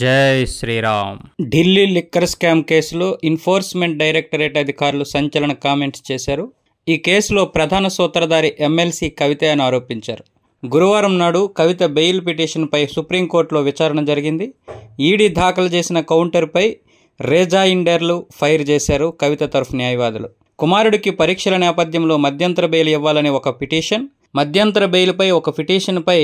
జై Shriram Delhi liquor scam కేసులో enforcement directorate అధికారులు సంచలన కామెంట్స్ చేశారు ఈ కేసులో ప్రధాన సూత్రధారి ఎమ్మెల్సీ కవిత అని ఆరోపించారు గురువారం నాడు కవిత బెయిల్ పిటిషన్పై సుప్రీంకోర్టులో విచారణ జరిగింది ఈడీ దాఖలు చేసిన కౌంటర్పై రేజా ఇండర్లు ఫైర్ చేశారు కవిత తరఫు న్యాయవాదులు కుమారుడికి పరీక్షల నేపథ్యంలో మధ్యంతర బెయిల్ ఇవ్వాలనే ఒక పిటిషన్ మధ్యంతర బెయిల్పై ఒక పిటిషన్పై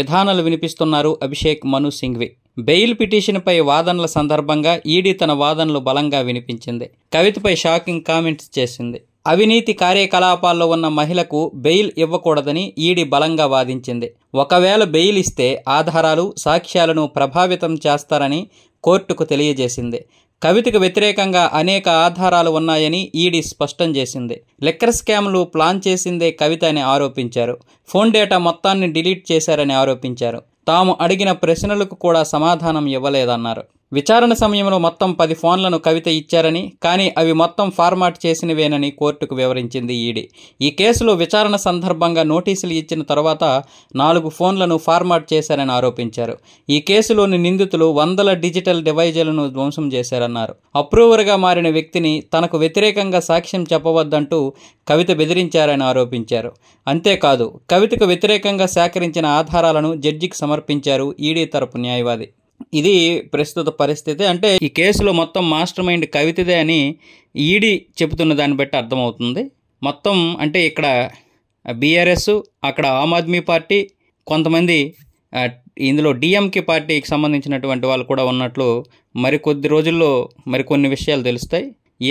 విధానాలు వినిపిస్తున్నారు అభిషేక్ మను సింఘ్వి బెయిల్ పిటిషన్పై వాదనల సందర్భంగా ఈడీ తన వాదనలు బలంగా వినిపించింది కవితపై షాకింగ్ కామెంట్స్ చేసింది అవినీతి కార్యకలాపాల్లో ఉన్న మహిళకు బెయిల్ ఇవ్వకూడదని ఈడీ బలంగా వాదించింది ఒకవేళ బెయిల్ ఇస్తే ఆధారాలు సాక్ష్యాలను ప్రభావితం చేస్తారని కోర్టుకు తెలియజేసింది కవితకు వ్యతిరేకంగా అనేక ఆధారాలు ఉన్నాయని ఈడీ స్పష్టం చేసింది లెక్కర్ స్కామ్లు ప్లాన్ చేసిందే కవిత అని ఆరోపించారు ఫోన్ డేటా మొత్తాన్ని డిలీట్ చేశారని ఆరోపించారు తాము అడిగిన ప్రశ్నలకు కూడా సమాధానం ఇవ్వలేదన్నారు విచారణ సమయంలో మొత్తం పది ఫోన్లను కవిత ఇచ్చారని కానీ అవి మొత్తం ఫార్మాట్ చేసినవేనని కోర్టుకు వివరించింది ఈడీ ఈ కేసులో విచారణ సందర్భంగా నోటీసులు ఇచ్చిన తర్వాత నాలుగు ఫోన్లను ఫార్మాట్ చేశారని ఆరోపించారు ఈ కేసులోని నిందితులు వందల డిజిటల్ డివైజులను ధ్వంసం చేశారన్నారు అప్రూవర్గా మారిన వ్యక్తిని తనకు వ్యతిరేకంగా సాక్ష్యం చెప్పవద్దంటూ కవిత బెదిరించారని ఆరోపించారు అంతేకాదు కవితకు వ్యతిరేకంగా సేకరించిన ఆధారాలను జడ్జికి సమర్పించారు ఈడీ తరపు న్యాయవాది ఇది ప్రస్తుత పరిస్థితి అంటే ఈ కేసులో మొత్తం మాస్టర్ మైండ్ కవితదే అని ఈడీ చెబుతున్న దాన్ని బట్టి అర్థమవుతుంది మొత్తం అంటే ఇక్కడ బీఆర్ఎస్ అక్కడ ఆమ్ ఆద్మీ పార్టీ కొంతమంది ఇందులో డిఎంకే పార్టీకి సంబంధించినటువంటి వాళ్ళు కూడా ఉన్నట్లు మరికొద్ది రోజుల్లో మరికొన్ని విషయాలు తెలుస్తాయి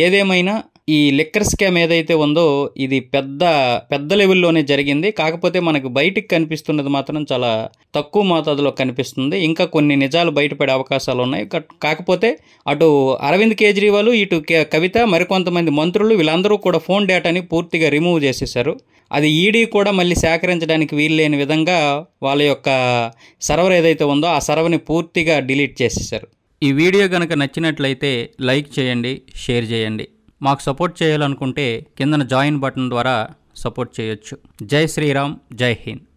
ఏదేమైనా ఈ లిక్కర్ స్కామ్ ఏదైతే ఉందో ఇది పెద్ద పెద్ద లెవెల్లోనే జరిగింది కాకపోతే మనకు బయటికి కనిపిస్తున్నది మాత్రం చాలా తక్కువ మోతాదులో కనిపిస్తుంది ఇంకా కొన్ని నిజాలు బయటపడే అవకాశాలు ఉన్నాయి కాకపోతే అటు అరవింద్ కేజ్రీవాల్ ఇటు కవిత మరికొంతమంది మంత్రులు వీళ్ళందరూ కూడా ఫోన్ డేటాని పూర్తిగా రిమూవ్ చేసేశారు అది ఈడీ కూడా మళ్ళీ సేకరించడానికి వీల్లేని విధంగా వాళ్ళ యొక్క సర్వర్ ఏదైతే ఉందో ఆ సర్వర్ని పూర్తిగా డిలీట్ చేసేశారు ఈ వీడియో కనుక నచ్చినట్లయితే లైక్ చేయండి షేర్ చేయండి మాకు సపోర్ట్ చేయాలనుకుంటే కిందన జాయిన్ బటన్ ద్వారా సపోర్ట్ చేయొచ్చు జై శ్రీరామ్ జై హింద్